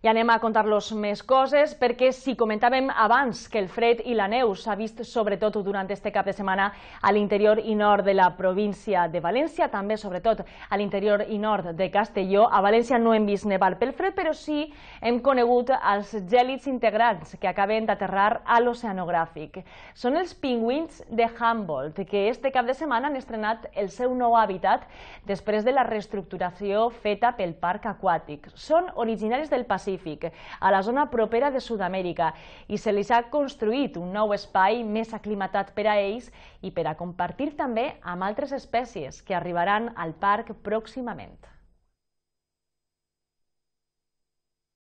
I anem a contar-los més coses, perquè si comentàvem abans que el fred i la neu s'ha vist sobretot durant este cap de setmana a l'interior i nord de la província de València, també sobretot a l'interior i nord de Castelló. A València no hem vist nevar pel fred, però sí hem conegut els gèlids integrants que acaben d'aterrar a l'oceanogràfic. Són els pingüins de Humboldt, que este cap de setmana han estrenat el seu nou hàbitat després de la reestructuració feta pel parc aquàtic. Són originaris del Pacífic Pacífic, a la zona propera de Sud-amèrica, i se li ha construït un nou espai més aclimatat per a ells i per a compartir també amb altres espècies que arribaran al parc pròximament.